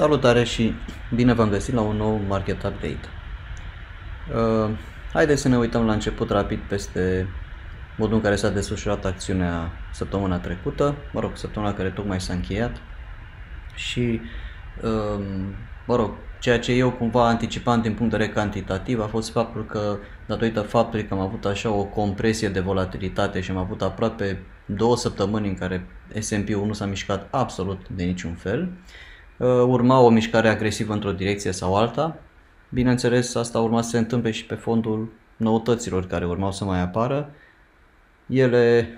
Salutare și bine v-am găsit la un nou market update. Uh, haideți să ne uităm la început rapid peste modul în care s-a desfășurat acțiunea săptămâna trecută, mă rog, săptămâna care tocmai s-a încheiat și, uh, mă rog, ceea ce eu cumva anticipam din punct de vedere cantitativ a fost faptul că, datorită faptului că am avut așa o compresie de volatilitate și am avut aproape două săptămâni în care S&P-ul nu s-a mișcat absolut de niciun fel, uh, Uh, urma o mișcare agresivă într-o direcție sau alta. Bineînțeles, asta urma să se întâmple și pe fondul noutăților care urmau să mai apară. Ele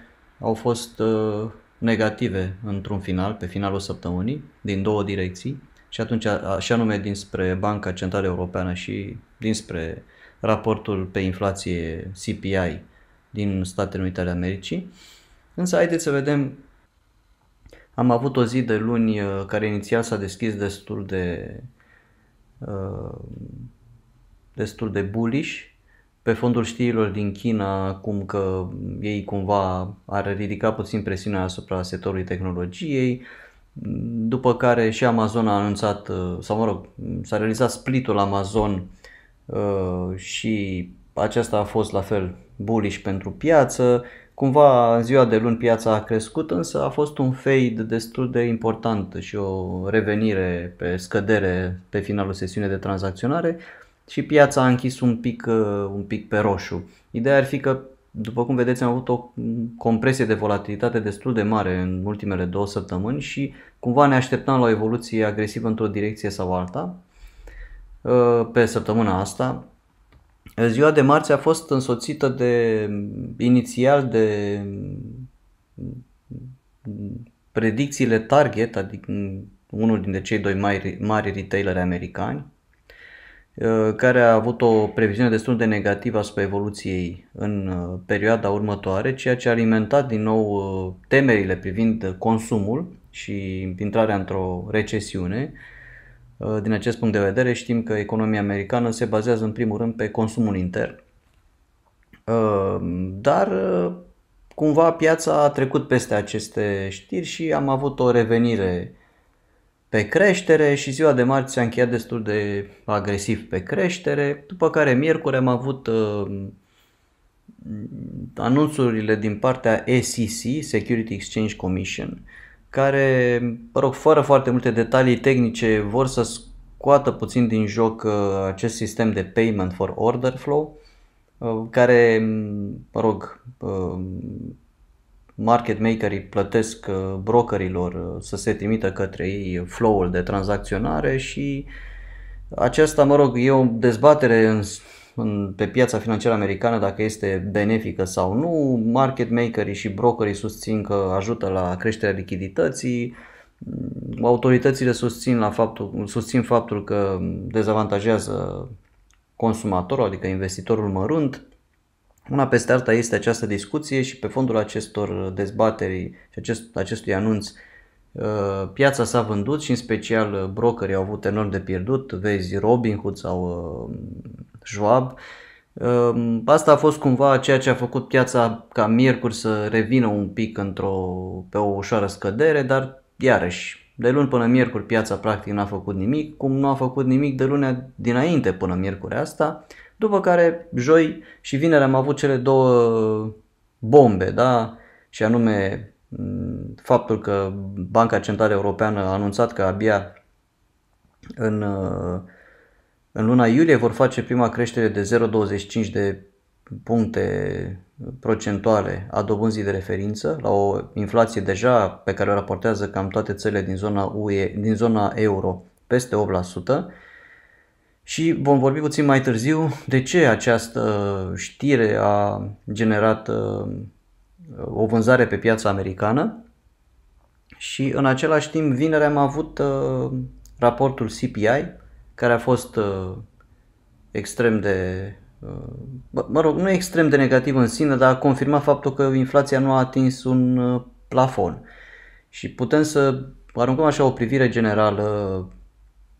au fost uh, negative într-un final, pe finalul săptămânii, din două direcții, și atunci, așa anume dinspre Banca Centrală Europeană și dinspre raportul pe inflație CPI din Statele Unite ale Americii. Însă haideți să vedem am avut o zi de luni uh, care inițial s-a deschis destul de uh, destul de bullish pe fondul știrilor din China, cum că ei cumva ar ridica puțin presiunea asupra sectorului tehnologiei, după care și Amazon a anunțat, uh, sau mă rog, s-a realizat splitul Amazon și aceasta a fost la fel bullish pentru piață, Cumva în ziua de luni piața a crescut, însă a fost un fade destul de important și o revenire pe scădere pe finalul sesiunii de tranzacționare și piața a închis un pic, uh, un pic pe roșu. Ideea ar fi că, după cum vedeți, am avut o compresie de volatilitate destul de mare în ultimele două săptămâni și cumva ne așteptam la o evoluție agresivă într-o direcție sau alta uh, pe săptămâna asta, Ziua de marți a fost însoțită de inițial de predicțiile Target, adică unul dintre cei doi mari, mari retaileri americani, uh, care a avut o previziune destul de negativă asupra evoluției în uh, perioada următoare, ceea ce a alimentat din nou uh, temerile privind consumul și intrarea într-o recesiune, Uh, din acest punct de vedere știm că economia americană se bazează în primul rând pe consumul intern. Uh, dar uh, cumva piața a trecut peste aceste știri și am avut o revenire pe creștere și ziua de marți s-a încheiat destul de agresiv pe creștere, după care miercuri am avut uh, anunțurile din partea SEC, Security Exchange Commission, care, mă rog, fără foarte multe detalii tehnice, vor să scoată puțin din joc uh, acest sistem de payment for order flow, uh, care, mă rog, uh, market makerii plătesc brokerilor să se trimită către ei flow-ul de tranzacționare și aceasta, mă rog, e o dezbatere în în, pe piața financiară americană dacă este benefică sau nu. Market makerii și brokerii susțin că ajută la creșterea lichidității, mm, autoritățile susțin, la faptul, susțin faptul că dezavantajează consumatorul, adică investitorul mărunt. Una peste alta este această discuție și pe fondul acestor dezbateri și acest, acestui anunț Uh, piața s-a vândut și în special uh, brokerii au avut enorm de pierdut, vezi Robinhood sau uh, Schwab. Asta a fost cumva ceea ce a făcut piața ca miercuri să revină un pic într-o, pe o ușoară scădere, dar iarăși de luni până miercuri piața practic n-a făcut nimic, cum nu a făcut nimic de lunea dinainte până miercuri asta, după care joi și vineri am avut cele două bombe, da? și anume Mm, faptul că Banca Centrală Europeană a anunțat că abia în, uh, în luna iulie vor face prima creștere de 0,25 de puncte procentuale a dobânzii de referință la o inflație deja pe care o raportează cam toate țările din zona, UE, din zona euro peste 8% și vom vorbi puțin mai târziu de ce această știre a generat uh, o vânzare pe piața americană și în același timp vineri am avut uh, raportul CPI care a fost uh, extrem de uh, mă rog, nu extrem de negativ în sine, dar a confirmat faptul că inflația nu a atins un plafon. Și putem să aruncăm așa o privire generală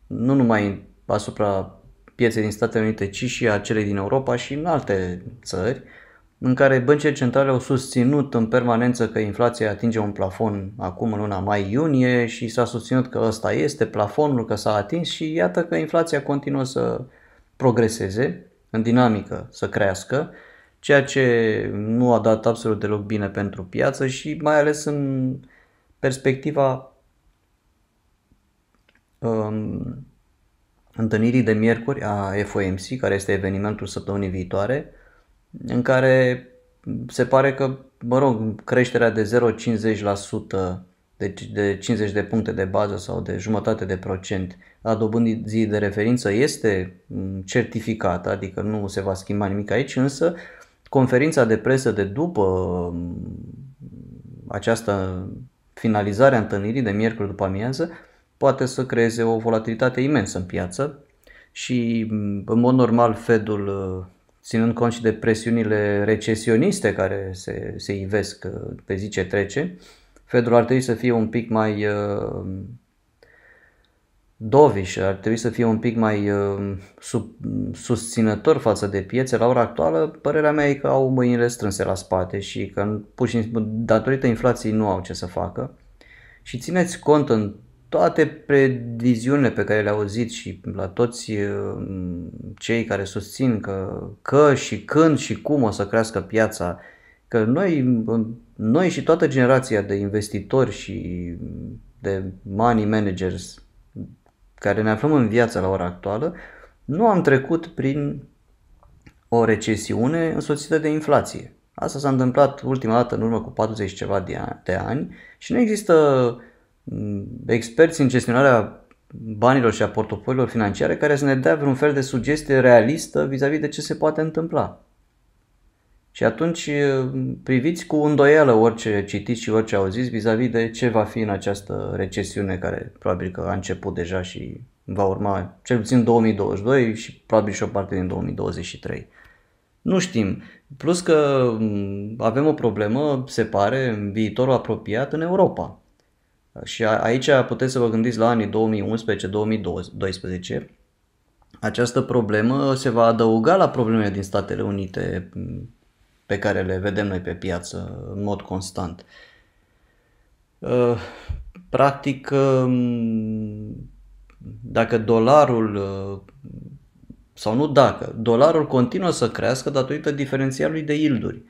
nu numai asupra pieței din Statele Unite, ci și a celei din Europa și în alte țări. Uh, în care băncile centrale au susținut în permanență că inflația atinge un plafon acum în luna mai-iunie și s-a susținut că ăsta este plafonul, că s-a atins și iată că inflația continuă să progreseze în dinamică, să crească, ceea ce nu a dat absolut deloc bine pentru piață și mai ales în perspectiva um, întâlnirii de miercuri a FOMC, care este evenimentul săptămânii viitoare, în care se pare că, mă rog, creșterea de 0,50%, deci de 50 de puncte de bază sau de jumătate de procent a zi de referință este mm, certificată, adică nu se va schimba nimic aici, însă conferința de presă de după mm, această finalizare a întâlnirii de miercuri după amiază poate să creeze o volatilitate imensă în piață și mm, în mod normal Fedul ținând cont și de presiunile recesioniste care se, se ivesc uh, pe zi ce trece, Fedul ar trebui să fie un pic mai uh, doviș, ar trebui să fie un pic mai uh, sub, susținător față de piețe. La ora actuală, părerea mea e că au mâinile strânse la spate și că pur și simplu, datorită inflației nu au ce să facă. Și țineți cont în toate previziunile pe care le au auzit și la toți uh, cei care susțin că, că și când și cum o să crească piața, că noi, noi și toată generația de investitori și de money managers care ne aflăm în viață la ora actuală, nu am trecut prin o recesiune însoțită de inflație. Asta s-a întâmplat ultima dată în urmă cu 40 ceva de ani și nu există Mm, experți în gestionarea banilor și a portofoliilor financiare care să ne dea vreun fel de sugestie realistă vis-a-vis de ce se poate întâmpla. Și atunci priviți cu îndoială orice citiți și orice auziți vis-a-vis de ce va fi în această recesiune care probabil că a început deja și va urma cel puțin 2022 și probabil și o parte din 2023. Nu știm. Plus că mm, avem o problemă, se pare, în viitorul apropiat în Europa și aici puteți să vă gândiți la anii 2011-2012. Această problemă se va adăuga la problemele din Statele Unite pe care le vedem noi pe piață în mod constant. Uh, practic, um, dacă dolarul, uh, sau nu dacă, dolarul continuă să crească datorită diferențialului de ilduri.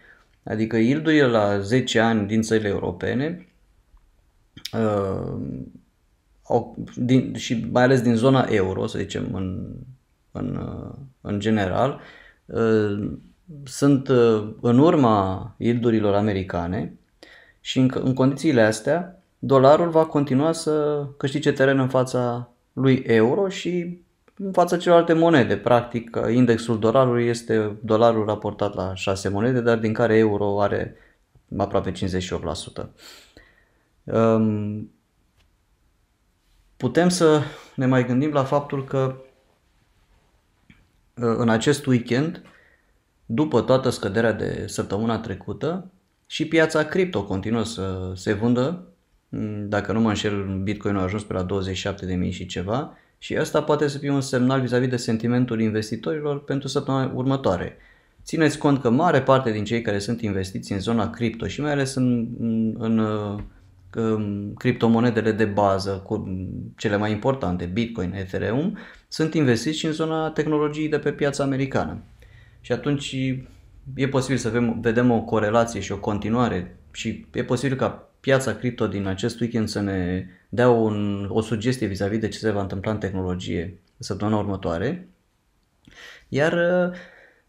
Adică yieldurile la 10 ani din țările europene Uh, din, și mai ales din zona euro, să zicem, în, în, uh, în general, uh, sunt în urma ildurilor americane și în, în condițiile astea dolarul va continua să câștige teren în fața lui euro și în fața celorlalte monede. Practic, indexul dolarului este dolarul raportat la 6 monede, dar din care euro are aproape 58% putem să ne mai gândim la faptul că ă, în acest weekend, după toată scăderea de săptămâna trecută, și piața cripto continuă să se vândă. Dacă nu mă înșel, Bitcoin a ajuns pe la 27.000 și ceva și asta poate să fie un semnal vis-a-vis de sentimentul investitorilor pentru săptămâna următoare. Țineți cont că mare parte din cei care sunt investiți în zona cripto și mai ales în, în, în Um, criptomonedele de bază, cu cele mai importante, Bitcoin, Ethereum, sunt investiți și în zona tehnologiei de pe piața americană. Și atunci e posibil să vedem, vedem o corelație și o continuare și e posibil ca piața cripto din acest weekend să ne dea un, o sugestie vis-a-vis de ce se va întâmpla în tehnologie săptămâna următoare. Iar,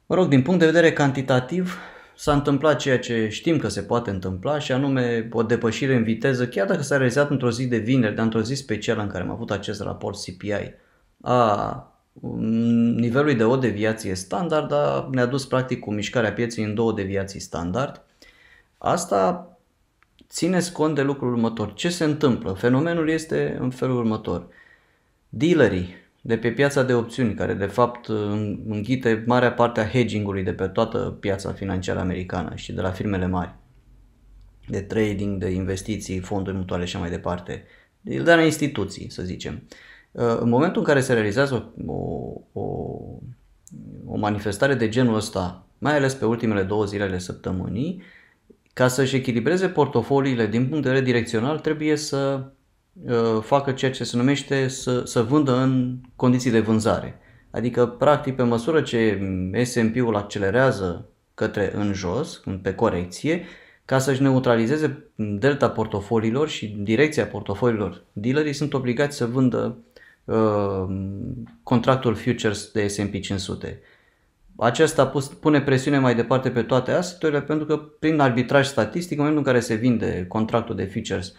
mă rog, din punct de vedere cantitativ, s-a întâmplat ceea ce știm că se poate întâmpla și anume o depășire în viteză, chiar dacă s-a realizat într-o zi de vineri, dar într-o zi specială în care am avut acest raport CPI a nivelului de o deviație standard, dar ne-a dus practic cu mișcarea pieței în două deviații standard. Asta ține cont de lucrul următor. Ce se întâmplă? Fenomenul este în felul următor. Dealerii de pe piața de opțiuni, care de fapt înghite marea parte a hedging-ului de pe toată piața financiară americană și de la firmele mari, de trading, de investiții, fonduri mutuale și mai departe, de la instituții, să zicem. Uh, în momentul în care se realizează o, o, o manifestare de genul ăsta, mai ales pe ultimele două zile ale săptămânii, ca să-și echilibreze portofoliile din punct de vedere direcțional, trebuie să Uh, facă ceea ce se numește să, să vândă în condiții de vânzare. Adică, practic, pe măsură ce S&P-ul accelerează către în jos, pe corecție, ca să-și neutralizeze delta portofoliilor și direcția portofoliilor, dealerii sunt obligați să vândă uh, contractul futures de S&P 500. Aceasta pune presiune mai departe pe toate asset pentru că prin arbitraj statistic, în momentul în care se vinde contractul de futures uh,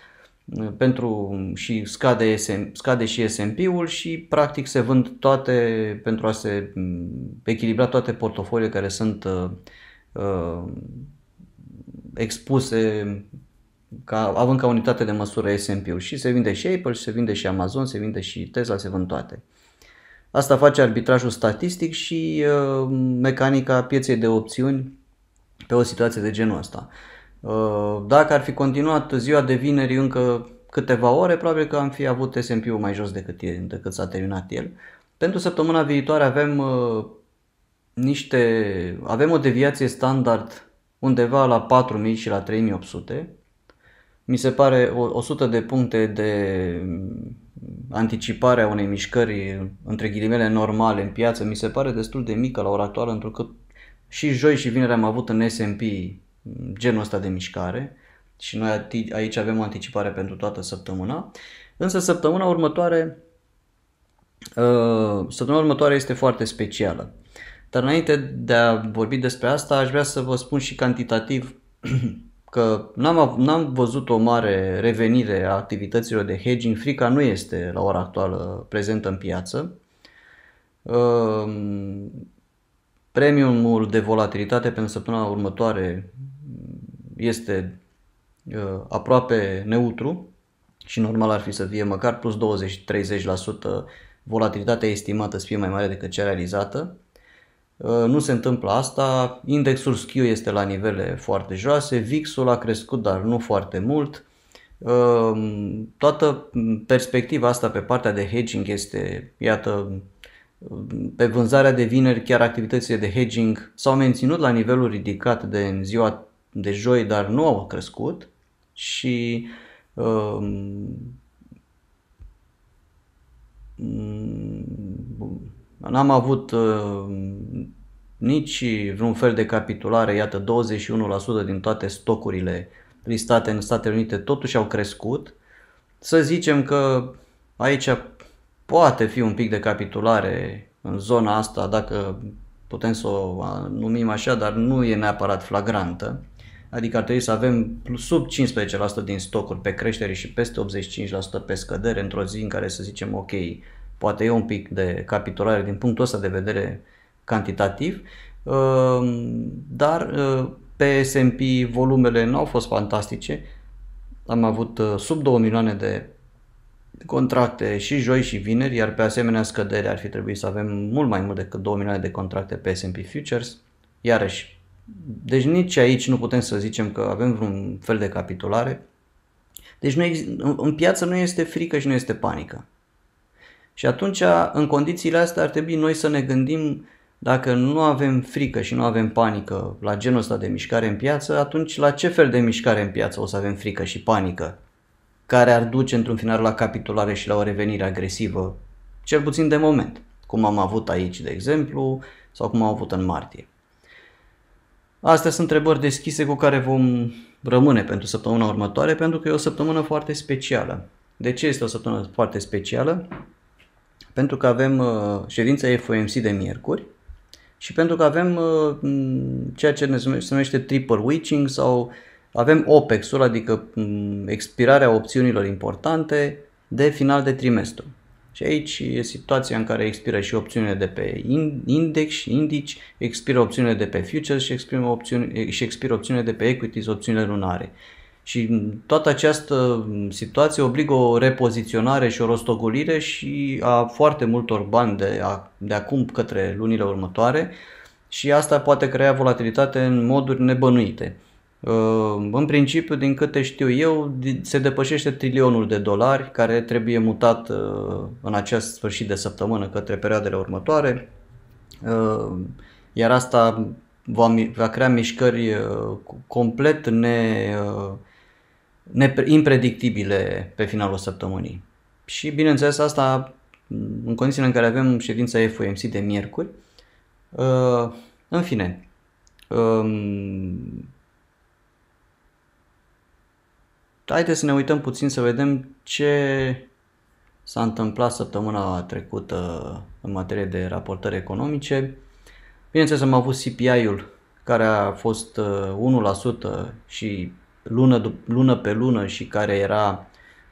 pentru și scade, SM, scade și S&P-ul și practic se vând toate pentru a se mm, echilibra toate portofoliile care sunt uh, uh, expuse ca, având ca unitate de măsură S&P-ul și se vinde și Apple, și se vinde și Amazon, se vinde și Tesla, se vând toate. Asta face arbitrajul statistic și uh, mecanica pieței de opțiuni pe o situație de genul ăsta. Uh, Uh, dacă ar fi continuat ziua de vineri încă câteva ore, probabil că am fi avut S&P-ul mai jos decât, decât s-a terminat el. Pentru săptămâna viitoare avem uh, niște, avem o deviație standard undeva la 4000 și la 3800. Mi se pare 100 de puncte de mm, a unei mișcări între ghilimele normale în piață mi se pare destul de mică la ora actuală, pentru că și joi și vineri am avut în S&P genul ăsta de mișcare și noi aici avem o anticipare pentru toată săptămâna. Însă săptămâna următoare, ă, săptămâna următoare este foarte specială. Dar înainte de a vorbi despre asta, aș vrea să vă spun și cantitativ că n-am, n-am văzut o mare revenire a activităților de hedging. Frica nu este la ora actuală prezentă în piață. Ă, premiumul de volatilitate pentru săptămâna următoare este uh, aproape neutru și normal ar fi să fie măcar plus 20-30% volatilitatea estimată să fie mai mare decât cea realizată. Uh, nu se întâmplă asta, indexul SKIU este la nivele foarte joase, VIX-ul a crescut dar nu foarte mult, uh, toată perspectiva asta pe partea de hedging este, iată, pe vânzarea de vineri chiar activitățile de hedging s-au menținut la nivelul ridicat de în ziua de joi, dar nu au crescut și uh, n-am avut uh, nici vreun fel de capitulare, iată 21% din toate stocurile listate în Statele Unite totuși au crescut. Să zicem că aici poate fi un pic de capitulare în zona asta, dacă putem să o numim așa, dar nu e neapărat flagrantă. Adică ar trebui să avem sub 15% din stocuri pe creștere și peste 85% pe scădere într-o zi în care să zicem ok, poate e un pic de capitulare din punctul ăsta de vedere cantitativ, uh, dar uh, pe S&P volumele nu au fost fantastice, am avut uh, sub 2 milioane de contracte și joi și vineri, iar pe asemenea scădere ar fi trebuit să avem mult mai mult decât 2 milioane de contracte pe S&P Futures, iarăși deci nici aici nu putem să zicem că avem vreun fel de capitulare. Deci nu în piață nu este frică și nu este panică. Și atunci, în condițiile astea, ar trebui noi să ne gândim dacă nu avem frică și nu avem panică la genul ăsta de mișcare în piață, atunci la ce fel de mișcare în piață o să avem frică și panică? Care ar duce într-un final la capitulare și la o revenire agresivă, cel puțin de moment, cum am avut aici, de exemplu, sau cum am avut în martie. Astea sunt întrebări deschise cu care vom rămâne pentru săptămâna următoare, pentru că e o săptămână foarte specială. De ce este o săptămână foarte specială? Pentru că avem uh, ședința FOMC de miercuri și pentru că avem uh, ceea ce se numește triple witching sau avem OPEX-ul, adică expirarea opțiunilor importante de final de trimestru. Și aici e situația în care expiră și opțiunile de pe index și indici, expiră opțiunile de pe futures și expiră, opțiuni, și expiră opțiunile de pe equities, opțiunile lunare. Și toată această situație obligă o repoziționare și o rostogolire și a foarte multor bani de, a, de acum către lunile următoare și asta poate crea volatilitate în moduri nebănuite. Uh, în principiu, din câte știu eu, se depășește trilionul de dolari care trebuie mutat uh, în acest sfârșit de săptămână către perioadele următoare, uh, iar asta va, va crea mișcări complet ne, ne, impredictibile pe finalul săptămânii. Și bineînțeles asta în condițiile în care avem ședința FOMC de miercuri. În fine, um, Haideți să ne uităm puțin să vedem ce s-a întâmplat săptămâna trecută în materie de raportări economice. Bineînțeles am avut CPI-ul care a fost 1% uh, și lună, lună pe lună și care era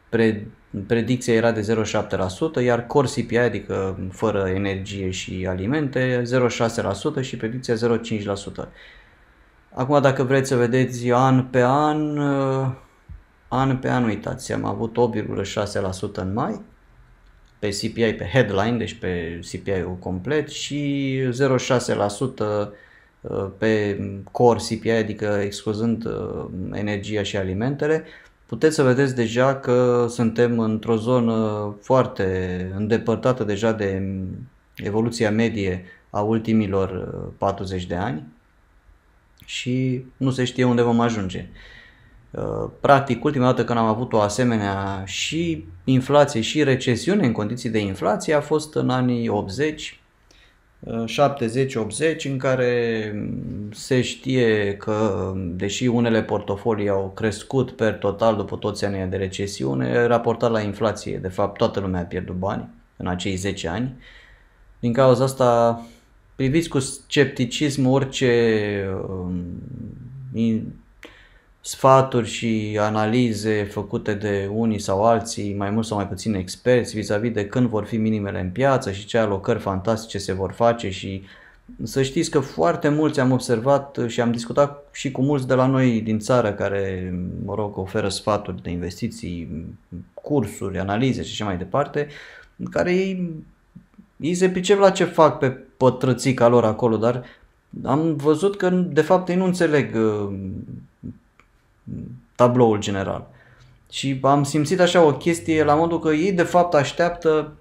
pre, predicția era de 0,7%, iar core CPI, adică fără energie și alimente, 0,6% și predicția 0,5%. Acum dacă vreți să vedeți an pe an, uh, an pe an, uitați, am avut 8,6% în mai pe CPI, pe headline, deci pe CPI-ul complet și 0,6% uh, pe core CPI, adică excluzând uh, energia și alimentele, puteți să vedeți deja că suntem într-o zonă foarte îndepărtată deja de mm, evoluția medie a ultimilor 40 uh, de ani și nu se știe unde vom ajunge. Uh, practic, ultima dată când am avut o asemenea și inflație și recesiune în condiții de inflație a fost în anii 80, 70-80 uh, în care se știe că deși unele portofolii au crescut per total după toți anii de recesiune, raportat la inflație, de fapt toată lumea a pierdut bani în acei 10 ani. Din cauza asta priviți cu scepticism orice um, sfaturi și analize făcute de unii sau alții, mai mult sau mai puțin experți, vis-a-vis de când vor fi minimele în piață și ce alocări fantastice se vor face și să știți că foarte mulți am observat și am discutat și cu mulți de la noi din țară care, mă rog, oferă sfaturi de investiții, cursuri, analize și așa mai departe, în care ei, ei se pricep la ce fac pe pătrățica lor acolo, dar am văzut că de fapt ei nu înțeleg uh, tabloul general. Și am simțit așa o chestie la modul că ei de fapt așteaptă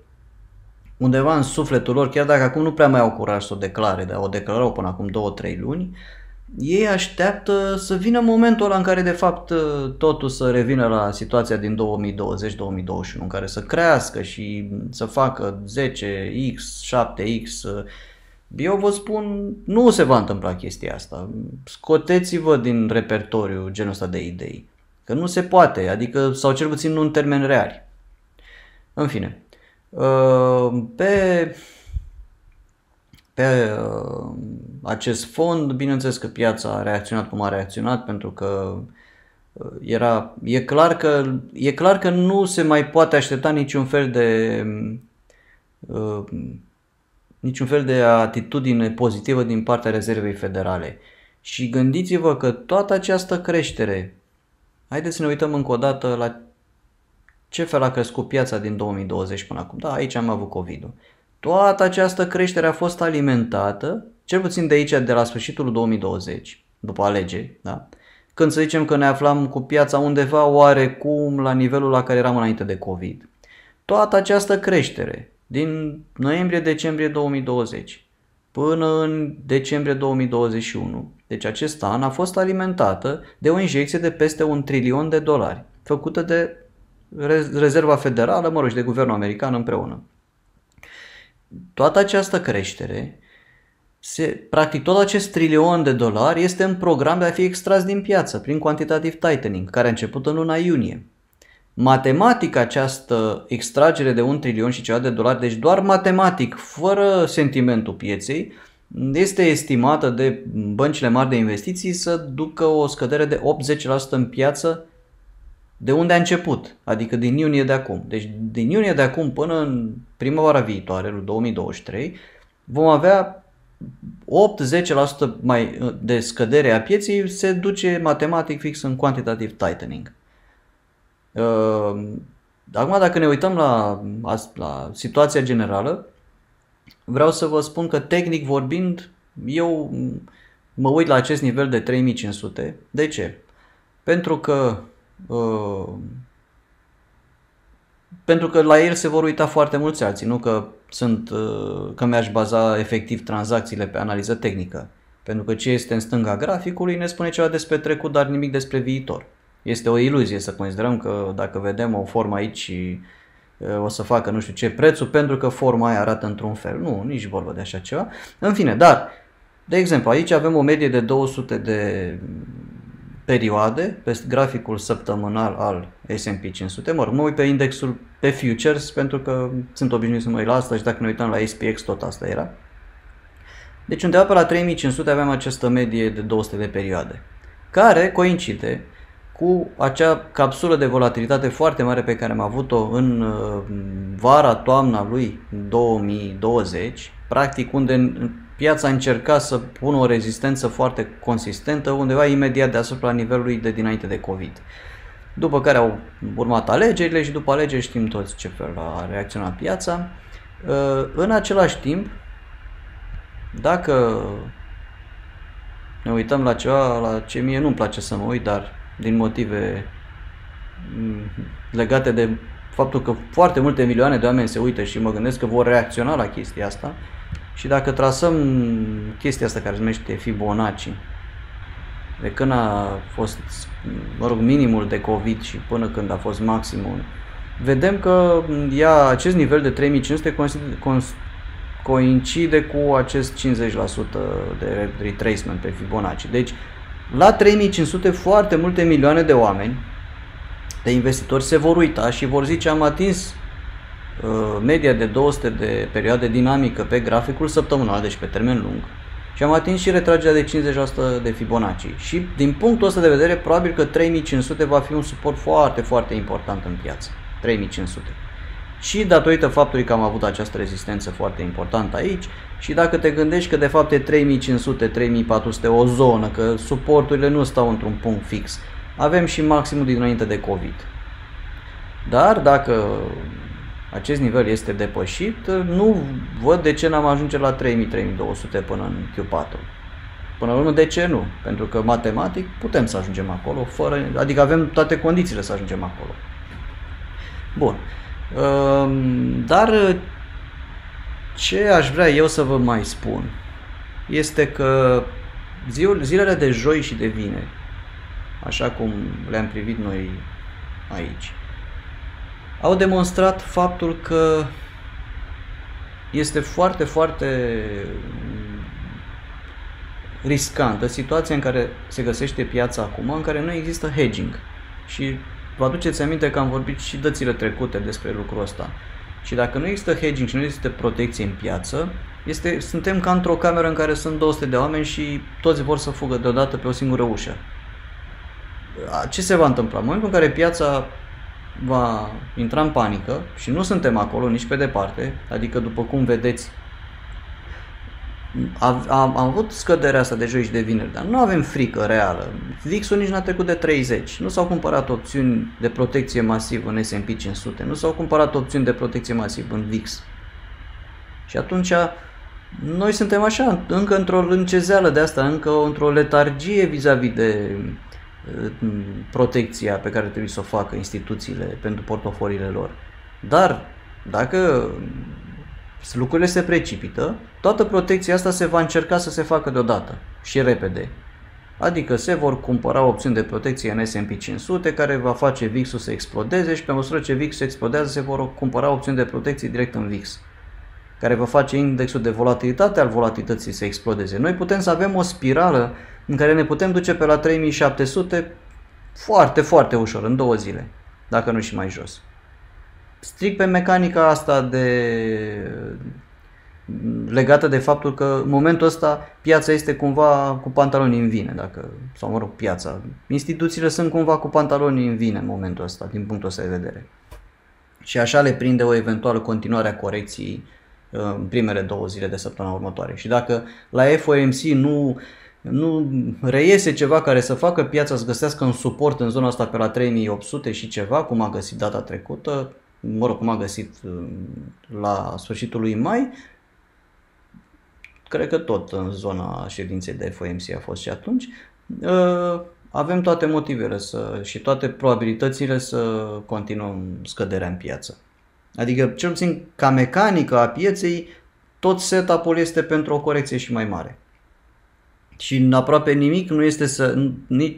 undeva în sufletul lor, chiar dacă acum nu prea mai au curaj să o declare, dar o declarau până acum 2-3 luni, ei așteaptă să vină momentul ăla în care de fapt totul să revină la situația din 2020-2021, în care să crească și să facă 10x, 7x, eu vă spun, nu se va întâmpla chestia asta. Scoteți-vă din repertoriu genul ăsta de idei. Că nu se poate, adică, sau cel puțin nu în termeni reali. În fine, uh, pe, pe uh, acest fond, bineînțeles că piața a reacționat cum a reacționat, pentru că uh, era, e, clar că, e clar că nu se mai poate aștepta niciun fel de niciun fel de atitudine pozitivă din partea Rezervei Federale. Și gândiți-vă că toată această creștere, haideți să ne uităm încă o dată la ce fel a crescut piața din 2020 până acum. Da, aici am avut COVID-ul. Toată această creștere a fost alimentată, cel puțin de aici, de la sfârșitul 2020, după alegeri, da? când să zicem că ne aflam cu piața undeva oarecum la nivelul la care eram înainte de COVID. Toată această creștere din noiembrie-decembrie 2020 până în decembrie 2021. Deci acest an a fost alimentată de o injecție de peste un trilion de dolari, făcută de Rezerva Federală, mă rog, și de guvernul american împreună. Toată această creștere, se, practic tot acest trilion de dolari este în program de a fi extras din piață prin quantitative tightening, care a început în luna iunie matematic această extragere de un trilion și ceva de dolari, deci doar matematic, fără sentimentul pieței, este estimată de băncile mari de investiții să ducă o scădere de 80% în piață de unde a început, adică din iunie de acum. Deci din iunie de acum până în primăvara viitoare, 2023, vom avea 8-10% mai de scădere a pieței se duce matematic fix în quantitative tightening. Ehm, acum, dacă ne uităm la, la situația generală, vreau să vă spun că tehnic vorbind, eu mă uit la acest nivel de 3500. De ce? Pentru că uh, pentru că la el se vor uita foarte mulți alții, nu că sunt uh, că mi-aș baza efectiv tranzacțiile pe analiză tehnică. Pentru că ce este în stânga graficului ne spune ceva despre trecut, dar nimic despre viitor. Este o iluzie să considerăm că dacă vedem o formă aici o să facă nu știu ce prețul pentru că forma aia arată într-un fel. Nu, nici vorba de așa ceva. În fine, dar, de exemplu, aici avem o medie de 200 de perioade pe graficul săptămânal al S&P 500. Mă rog, mă uit pe indexul pe futures pentru că sunt obișnuit să mă uit la asta și dacă ne uităm la SPX tot asta era. Deci undeva pe la 3500 avem această medie de 200 de perioade, care coincide cu acea capsulă de volatilitate foarte mare pe care am avut-o în uh, vara, toamna lui 2020, practic unde piața încerca să pună o rezistență foarte consistentă undeva imediat deasupra nivelului de dinainte de COVID. După care au urmat alegerile și după alegeri știm toți ce fel a reacționat piața. Uh, în același timp, dacă ne uităm la ceva la ce mie nu-mi place să mă uit, dar din motive mm, legate de faptul că foarte multe milioane de oameni se uită și mă gândesc că vor reacționa la chestia asta și dacă trasăm chestia asta care se numește Fibonacci, de când a fost, mă rog, minimul de COVID și până când a fost maximul, vedem că ea, mm, acest nivel de 3500 coincide cu acest 50% de retracement pe Fibonacci. Deci, la 3500 foarte multe milioane de oameni, de investitori, se vor uita și vor zice am atins uh, media de 200 de perioade dinamică pe graficul săptămânal, deci pe termen lung, și am atins și retragerea de 50% de Fibonacci. Și din punctul ăsta de vedere, probabil că 3500 va fi un suport foarte, foarte important în piață. 3500 și datorită faptului că am avut această rezistență foarte importantă aici și dacă te gândești că de fapt e 3500-3400 o zonă, că suporturile nu stau într-un punct fix, avem și maximul dinainte de COVID. Dar dacă acest nivel este depășit, nu văd de ce n-am ajunge la 3000-3200 până în Q4. Până la urmă, de ce nu? Pentru că matematic putem să ajungem acolo, fără, adică avem toate condițiile să ajungem acolo. Bun. Ehm, dar uh, ce aș vrea eu să vă mai spun este că zilele de joi și de vineri, așa cum le-am privit noi aici, au demonstrat faptul că este foarte, foarte mm, riscantă situația în care se găsește piața acum, în care nu există hedging. Și Vă aduceți aminte că am vorbit și dățile trecute despre lucrul ăsta. Și dacă nu există hedging și nu există protecție în piață, este, suntem ca într-o cameră în care sunt 200 de oameni și toți vor să fugă deodată pe o singură ușă. Ce se va întâmpla? În momentul în care piața va intra în panică și nu suntem acolo nici pe departe, adică după cum vedeți, am, am avut scăderea asta de joi și de vineri, dar nu avem frică reală. VIX-ul nici n-a trecut de 30. Nu s-au cumpărat opțiuni de protecție masivă în S&P 500. Nu s-au cumpărat opțiuni de protecție masivă în VIX. Și atunci noi suntem așa, încă într-o încezeală de asta, încă într-o letargie vis-a-vis de uh, protecția pe care trebuie să o facă instituțiile pentru portofoliile lor. Dar dacă lucrurile se precipită, toată protecția asta se va încerca să se facă deodată și repede. Adică se vor cumpăra opțiuni de protecție în S&P 500 care va face VIX-ul să explodeze și pe măsură ce VIX explodează se vor cumpăra opțiuni de protecție direct în VIX care va face indexul de volatilitate al volatilității să explodeze. Noi putem să avem o spirală în care ne putem duce pe la 3700 foarte, foarte ușor, în două zile, dacă nu și mai jos strict pe mecanica asta de legată de faptul că în momentul ăsta piața este cumva cu pantaloni în vine, dacă, sau mă rog, piața. Instituțiile sunt cumva cu pantaloni în vine în momentul ăsta, din punctul ăsta de vedere. Și așa le prinde o eventuală continuare a corecției uh, în primele două zile de săptămâna următoare. Și dacă la FOMC nu, nu reiese ceva care să facă piața să găsească un suport în zona asta pe la 3800 și ceva, cum a găsit data trecută, mă rog, cum a găsit uh, la sfârșitul lui mai, cred că tot în zona ședinței de FOMC a fost și atunci, uh, avem toate motivele să, și toate probabilitățile să continuăm scăderea în piață. Adică, cel puțin ca mecanică a pieței, tot setup-ul este pentru o corecție și mai mare. Și în aproape nimic nu este să,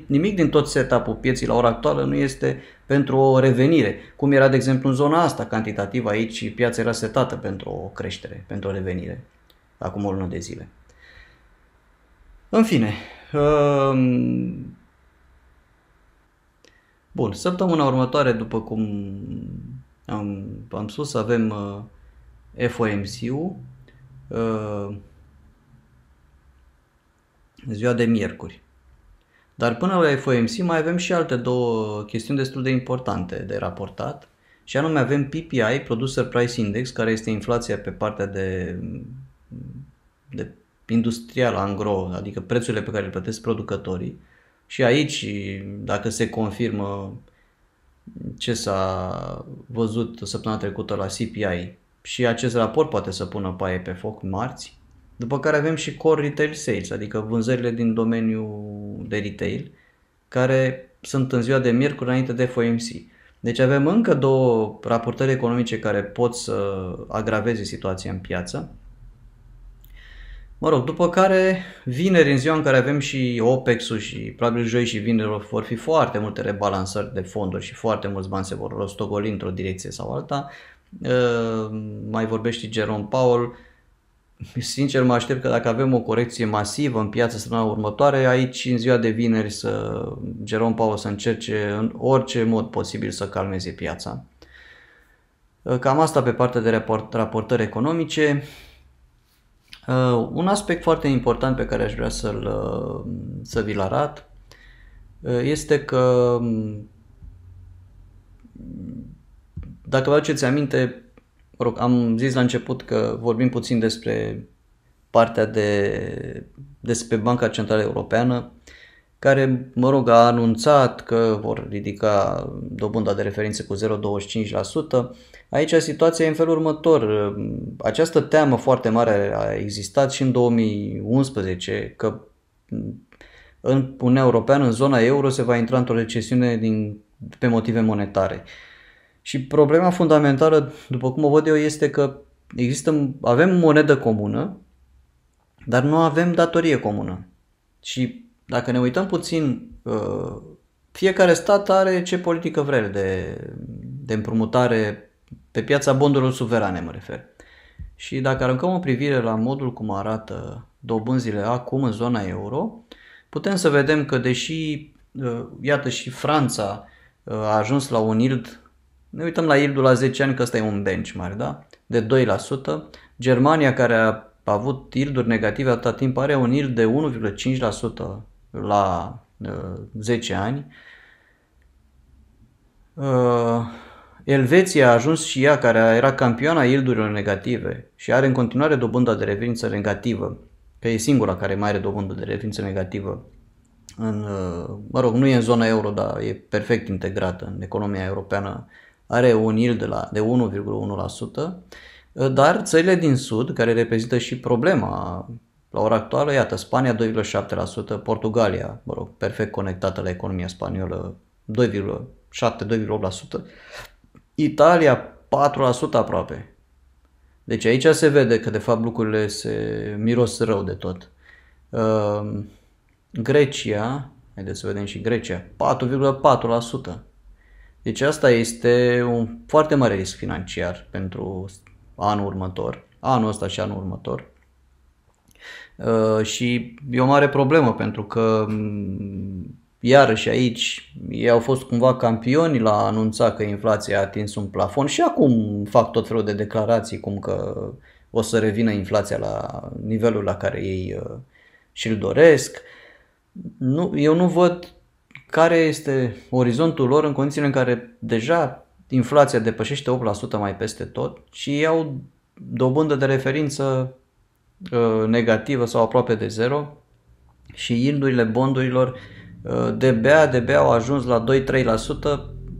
nimic din tot setup-ul pieții la ora actuală nu este pentru o revenire, cum era de exemplu în zona asta, cantitativ aici piața era setată pentru o creștere, pentru o revenire, acum o lună de zile. În fine, um... Bun, săptămâna următoare, după cum am, am spus, avem uh, FOMC-ul uh, ziua de miercuri. Dar până la FOMC mai avem și alte două chestiuni destul de importante de raportat și anume avem PPI, Producer Price Index, care este inflația pe partea de, de industrială, angro, adică prețurile pe care le plătesc producătorii. Și aici, dacă se confirmă ce s-a văzut săptămâna trecută la CPI și acest raport poate să pună paie pe foc marți, după care avem și core retail sales, adică vânzările din domeniul de retail, care sunt în ziua de miercuri înainte de FOMC. Deci avem încă două raportări economice care pot să agraveze situația în piață. Mă rog, după care vineri, în ziua în care avem și OPEX-ul și probabil joi și vineri vor fi foarte multe rebalansări de fonduri și foarte mulți bani se vor rostogoli într-o direcție sau alta. Mai vorbește Jerome Powell, sincer mă aștept că dacă avem o corecție masivă în piață săptămâna următoare, aici în ziua de vineri să Jerome Powell să încerce în orice mod posibil să calmeze piața. Cam asta pe partea de raport, raportări economice. Uh, un aspect foarte important pe care aș vrea să-l, uh, să vi-l arat uh, este că um, dacă vă aduceți aminte, mă rog, am zis la început că vorbim puțin despre partea de, despre Banca Centrală Europeană, care, mă rog, a anunțat că vor ridica dobânda de referință cu 0,25%. Aici situația e în felul următor. Această teamă foarte mare a existat și în 2011 că în Uniunea Europeană, în zona euro, se va intra într-o recesiune din, pe motive monetare. Uh, și problema fundamentală, după cum o văd eu, este că există, avem monedă comună, dar nu avem datorie comună. Și dacă ne uităm puțin, uh, fiecare stat are ce politică vrea de, de împrumutare pe piața bondurilor suverane, mă refer. Și dacă aruncăm o privire la modul cum arată dobânzile acum în zona euro, putem să vedem că deși, uh, iată, și Franța uh, a ajuns la un yield ne uităm la yield la 10 ani, că ăsta e un benchmark, da? De 2%. Germania, care a avut yield negative atâta timp, are un yield de 1,5% la uh, 10 ani. Uh, Elveția a ajuns și ea, care era campioana yield negative și are în continuare dobânda de referință negativă, că e singura care mai are dobândă de referință negativă. În, uh, mă rog, nu e în zona euro, dar e perfect integrată în economia europeană are un yield de, la, de 1,1%, ă, dar țările din sud, care reprezintă și problema la ora actuală, iată, Spania 2,7%, Portugalia, mă rog, perfect conectată la economia spaniolă, 2,7-2,8%, Italia 4% aproape. Deci aici se vede că de fapt lucrurile se miros rău de tot. Ă, Grecia, haideți să vedem și Grecia, deci asta este un foarte mare risc financiar pentru anul următor, anul ăsta și anul următor. Uh, și e o mare problemă pentru că mm, iarăși aici ei au fost cumva campioni la a anunța că inflația a atins un plafon și acum fac tot felul de declarații cum că o să revină inflația la nivelul la care ei uh, și-l doresc. Nu, eu nu văd care este orizontul lor în condițiile în care deja inflația depășește 8% mai peste tot și iau dobândă de referință uh, negativă sau aproape de zero și yieldurile bondurilor uh, de bea, de bea au ajuns la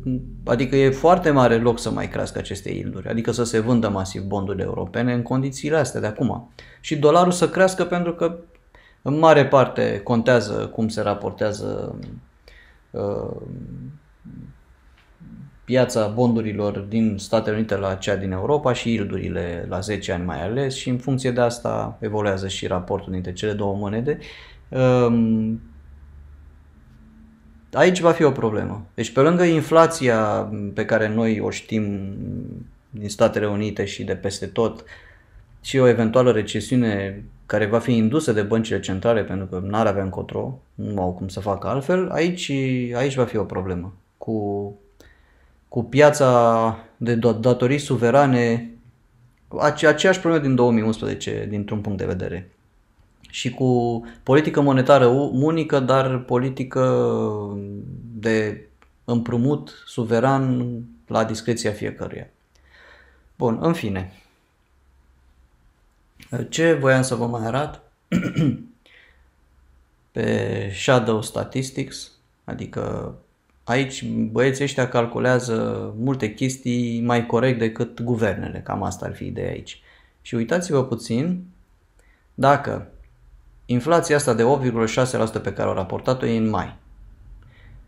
2-3%, adică e foarte mare loc să mai crească aceste yielduri, adică să se vândă masiv bondurile europene în condițiile astea de acum. Și dolarul să crească pentru că în mare parte contează cum se raportează Uh, piața bondurilor din Statele Unite la cea din Europa și ildurile la 10 ani mai ales și în funcție de asta evoluează și raportul dintre cele două monede. Um, aici va fi o problemă. Deci pe lângă inflația pe care noi o știm din Statele Unite și de peste tot și o eventuală recesiune care va fi indusă de băncile centrale pentru că n-ar avea încotro, nu au cum să facă altfel, aici, aici va fi o problemă cu, cu piața de datorii suverane, ace- aceeași problemă din 2011 dintr-un punct de vedere și cu politică monetară unică, dar politică de împrumut suveran la discreția fiecăruia. Bun, în fine, ce voiam să vă mai arăt? Pe Shadow Statistics, adică aici băieții ăștia calculează multe chestii mai corect decât guvernele, cam asta ar fi ideea aici. Și uitați-vă puțin dacă inflația asta de 8,6% pe care o raportat-o e în mai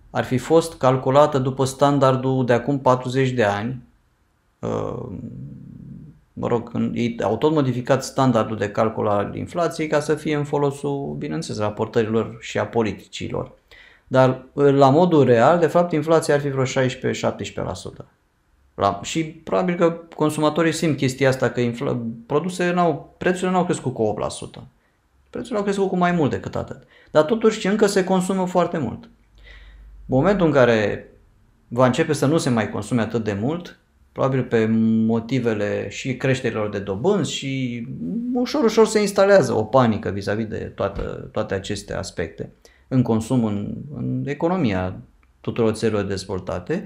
ar fi fost calculată după standardul de acum 40 de ani, uh, mă rog, ei au tot modificat standardul de calcul al inflației ca să fie în folosul, bineînțeles, raportărilor și a politicilor. Dar ă, la modul real, de fapt, inflația ar fi vreo 16-17%. La, și probabil că consumatorii simt chestia asta că infl- produsele n-au, prețurile n-au crescut cu 8%. Prețurile au crescut cu mai mult decât atât. Dar totuși încă se consumă foarte mult. Momentul în care va începe să nu se mai consume atât de mult, probabil pe motivele și creșterilor de dobânzi și ușor, ușor se instalează o panică vis-a-vis de toată, toate aceste aspecte în consum, în, în economia tuturor țărilor dezvoltate.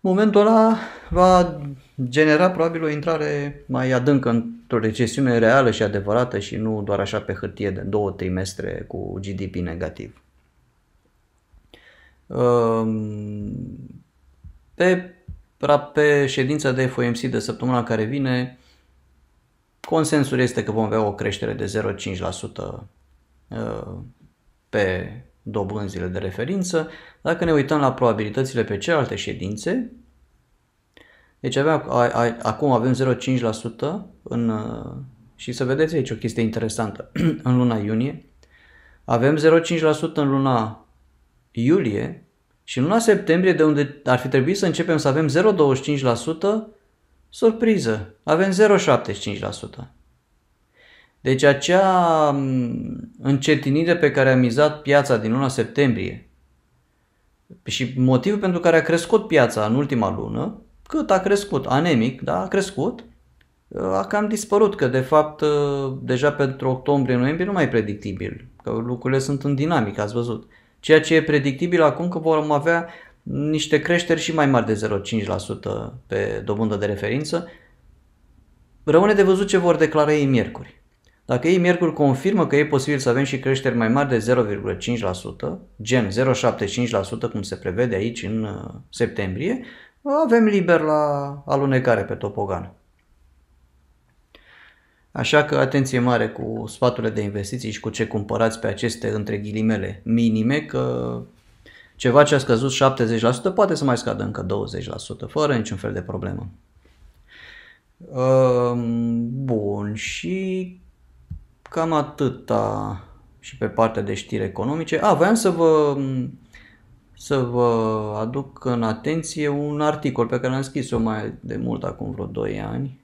Momentul ăla va genera probabil o intrare mai adâncă într-o recesiune reală și adevărată și nu doar așa pe hârtie de două trimestre cu GDP negativ. Pe pe ședința de FOMC de săptămâna care vine, consensul este că vom avea o creștere de 0,5% uh, pe dobânzile de referință. Dacă ne uităm la probabilitățile pe celelalte ședințe, deci avea, a, a, acum avem 0,5% în, uh, și să vedeți aici o chestie interesantă. în luna iunie avem 0,5% în luna iulie și în luna septembrie, de unde ar fi trebuit să începem să avem 0,25%, surpriză, avem 0,75%. Deci acea încetinire pe care a mizat piața din luna septembrie și motivul pentru care a crescut piața în ultima lună, cât a crescut, anemic, da, a crescut, a cam dispărut, că de fapt deja pentru octombrie-noiembrie nu mai e predictibil, că lucrurile sunt în dinamică, ați văzut ceea ce e predictibil acum că vom avea niște creșteri și mai mari de 0,5% pe dobândă de referință. Rămâne de văzut ce vor declara ei miercuri. Dacă ei miercuri confirmă că e posibil să avem și creșteri mai mari de 0,5%, gen 0,75% cum se prevede aici în uh, septembrie, avem liber la alunecare pe topogan. Așa că atenție mare cu sfaturile de investiții și cu ce cumpărați pe aceste între ghilimele minime, că ceva ce a scăzut 70% poate să mai scadă încă 20%, fără niciun fel de problemă. Ehm, bun, și cam atâta și pe partea de știri economice. A, voiam să vă, să vă aduc în atenție un articol pe care l-am scris-o mai de mult, acum vreo 2 ani,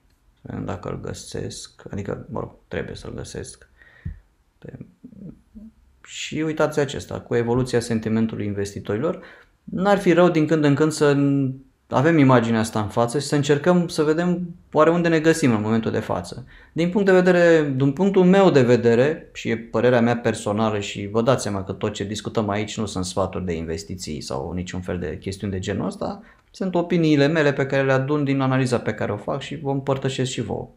dacă îl găsesc, adică, mă rog, trebuie să-l găsesc. Pe... Și uitați acesta, cu evoluția sentimentului investitorilor, n-ar fi rău din când în când să avem imaginea asta în față și să încercăm să vedem oare unde ne găsim în momentul de față. Din, punct de vedere, din punctul meu de vedere și e părerea mea personală și vă dați seama că tot ce discutăm aici nu sunt sfaturi de investiții sau niciun fel de chestiuni de genul ăsta, sunt opiniile mele pe care le adun din analiza pe care o fac și vă împărtășesc și vouă.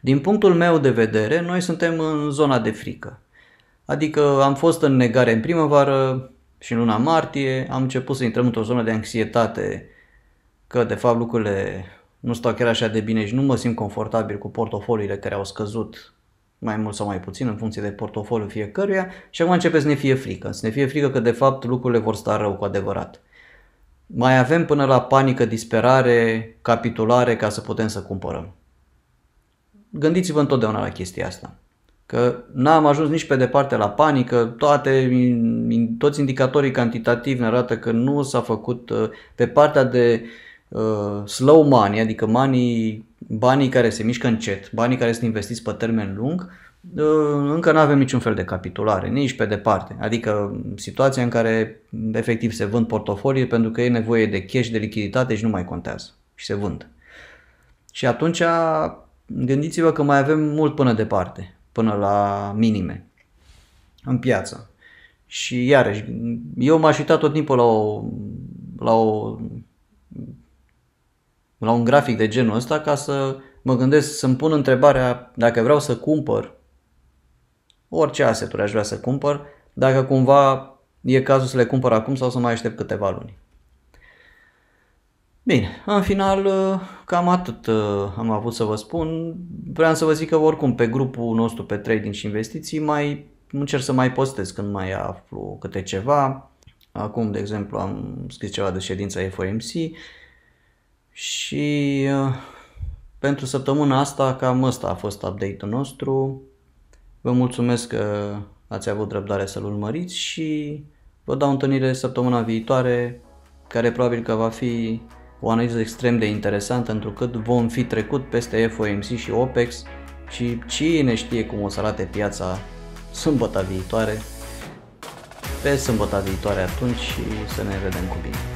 Din punctul meu de vedere, noi suntem în zona de frică. Adică am fost în negare în primăvară și în luna martie, am început să intrăm într-o zonă de anxietate că de fapt lucrurile nu stau chiar așa de bine și nu mă simt confortabil cu portofoliile care au scăzut mai mult sau mai puțin în funcție de portofoliul fiecăruia și acum începe să ne fie frică, să ne fie frică că de fapt lucrurile vor sta rău cu adevărat. Mai avem până la panică, disperare, capitulare ca să putem să cumpărăm. Gândiți-vă întotdeauna la chestia asta. Că n-am ajuns nici pe departe la panică, toate, toți indicatorii cantitativi ne arată că nu s-a făcut uh, pe partea de uh, slow money, adică money, banii care se mișcă încet, banii care sunt investiți pe termen lung, Ă, încă nu avem niciun fel de capitulare, nici pe departe. Adică situația în care efectiv se vând portofolii pentru că e nevoie de cash, de lichiditate și nu mai contează și se vând. Și atunci gândiți-vă că mai avem mult până departe, până la minime în piață. Și iarăși, eu m-aș uita tot timpul la o, la o la un grafic de genul ăsta ca să mă gândesc să-mi pun întrebarea dacă vreau să cumpăr orice aseturi aș vrea să cumpăr, dacă cumva e cazul să le cumpăr acum sau să mai aștept câteva luni. Bine, în final uh, cam atât uh, am avut să vă spun. Vreau să vă zic că oricum pe grupul nostru pe trading și investiții mai încerc să mai postez când mai aflu câte ceva. Acum, de exemplu, am scris ceva de ședința FOMC și uh, pentru săptămâna asta cam ăsta a fost update-ul nostru. Vă mulțumesc că ați avut răbdare să-l urmăriți și vă dau întâlnire săptămâna viitoare, care probabil că va fi o analiză extrem de interesantă, întrucât vom fi trecut peste FOMC și OPEX și cine știe cum o să arate piața sâmbătă viitoare, pe sâmbătă viitoare atunci și să ne vedem cu bine.